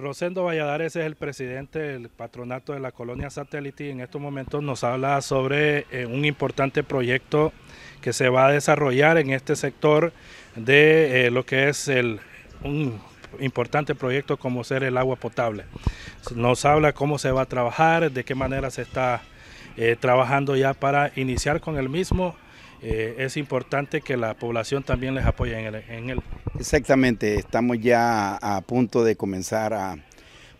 Rosendo Valladares es el presidente del patronato de la colonia Satellite y en estos momentos nos habla sobre eh, un importante proyecto que se va a desarrollar en este sector de eh, lo que es el, un importante proyecto como ser el agua potable. Nos habla cómo se va a trabajar, de qué manera se está eh, trabajando ya para iniciar con el mismo eh, es importante que la población también les apoye en él. el... Exactamente, estamos ya a punto de comenzar a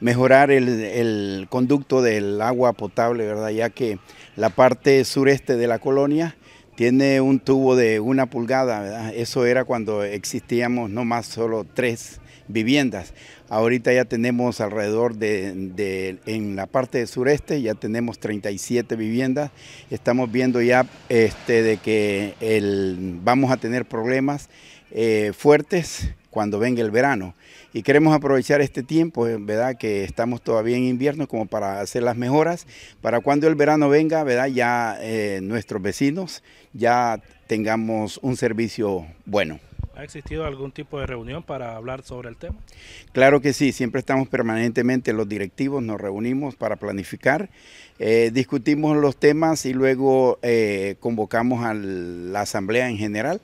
mejorar el, el, conducto del agua potable, ¿verdad? Ya que la parte sureste de la colonia tiene un tubo de una pulgada, Eso era cuando existíamos no más solo tres viviendas. Ahorita ya tenemos alrededor de, en la parte sureste, ya tenemos 37 viviendas. Estamos viendo ya este, de que vamos a tener problemas eh, fuertes cuando venga el verano. Y queremos aprovechar este tiempo, eh, ¿verdad? Que estamos todavía en invierno como para hacer las mejoras, para cuando el verano venga, ¿verdad? Ya eh, nuestros vecinos ya tengamos un servicio bueno. ¿Ha existido algún tipo de reunión para hablar sobre el tema? Claro que sí, siempre estamos permanentemente los directivos, nos reunimos para planificar, eh, discutimos los temas y luego convocamos a la asamblea en general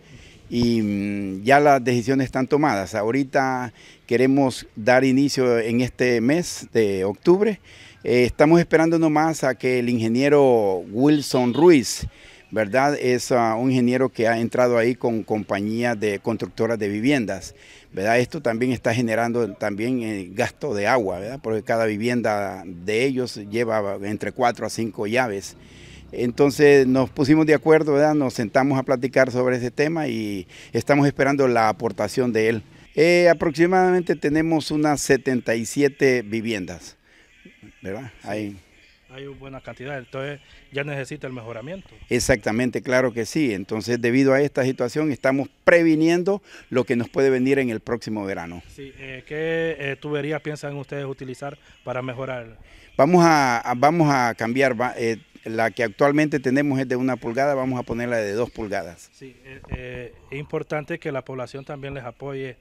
y mm, ya las decisiones están tomadas. Ahorita queremos dar inicio en este mes de octubre. Eh, estamos esperando nomás a que el ingeniero Wilson Ruiz, ¿verdad? Es ah, un ingeniero que ha entrado ahí con compañía de constructoras de viviendas, ¿verdad? Esto también está generando también eh, gasto de agua, ¿verdad? Porque cada vivienda de ellos lleva entre cuatro a cinco llaves. Entonces nos pusimos de acuerdo, ¿verdad? nos sentamos a platicar sobre ese tema y estamos esperando la aportación de él. Eh, aproximadamente tenemos unas 77 viviendas, ¿verdad? ahí hay buena cantidad, entonces ya necesita el mejoramiento. Exactamente, claro que sí. Entonces, debido a esta situación, estamos previniendo lo que nos puede venir en el próximo verano. Sí, eh, ¿Qué eh, tuberías piensan ustedes utilizar para mejorar? Vamos a, vamos a cambiar. Eh, la que actualmente tenemos es de una pulgada, vamos a ponerla de dos pulgadas. Sí, es importante que la población también les apoye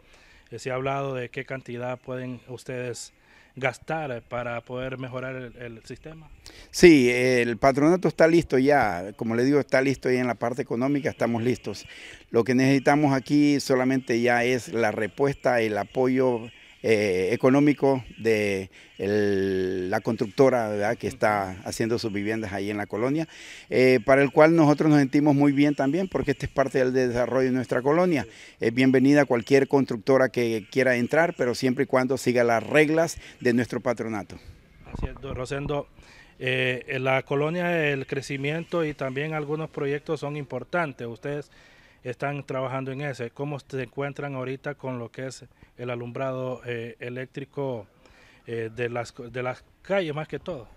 se ha hablado de qué cantidad pueden ustedes gastar para poder mejorar el, sistema? Sí, el patronato está listo ya, como le digo, está listo y en la parte económica estamos listos. Lo que necesitamos aquí solamente ya es la respuesta, el apoyo eh, económico de la constructora que está haciendo sus viviendas ahí en la colonia, eh, para el cual nosotros nos sentimos muy bien también porque este es parte del desarrollo de nuestra colonia. Es eh, bienvenida cualquier constructora que quiera entrar, pero siempre y cuando siga las reglas de nuestro patronato. Así es, Rosendo. en la colonia, el crecimiento y también algunos proyectos son importantes. Ustedes están trabajando en ese. ¿Cómo se encuentran ahorita con lo que es el alumbrado eh, eléctrico eh, de, las, de las calles más que todo?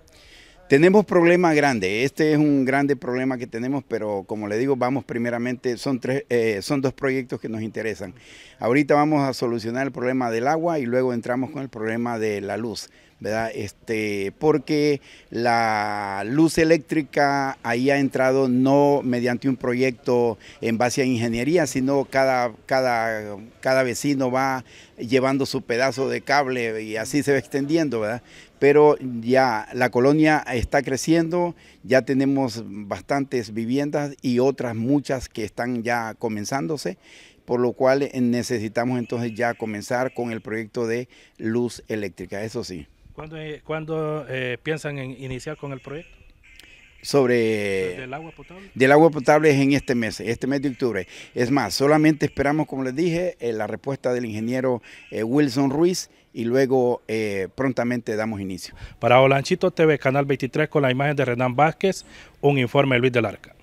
Tenemos problemas grandes, este es un grande problema que tenemos, pero como le digo, vamos primeramente, son, tres, eh, son dos proyectos que nos interesan. Ahorita vamos a solucionar el problema del agua y luego entramos con el problema de la luz. ¿verdad? Este, porque la luz eléctrica ahí ha entrado no mediante un proyecto en base a ingeniería, sino cada, cada, cada vecino va llevando su pedazo de cable y así se va extendiendo, ¿verdad? Pero ya la colonia está creciendo, ya tenemos bastantes viviendas y otras muchas que están ya comenzándose por lo cual necesitamos entonces ya comenzar con el proyecto de luz eléctrica, eso sí. ¿Cuándo, eh, piensan en iniciar con el proyecto? sobre del agua potable del agua potable es en este mes este mes de octubre es más solamente esperamos como les dije eh, la respuesta del ingeniero eh, Wilson Ruiz y luego prontamente damos inicio para Olanchito TV canal 23 con la imagen de Renan Vázquez un informe de Luis del Arca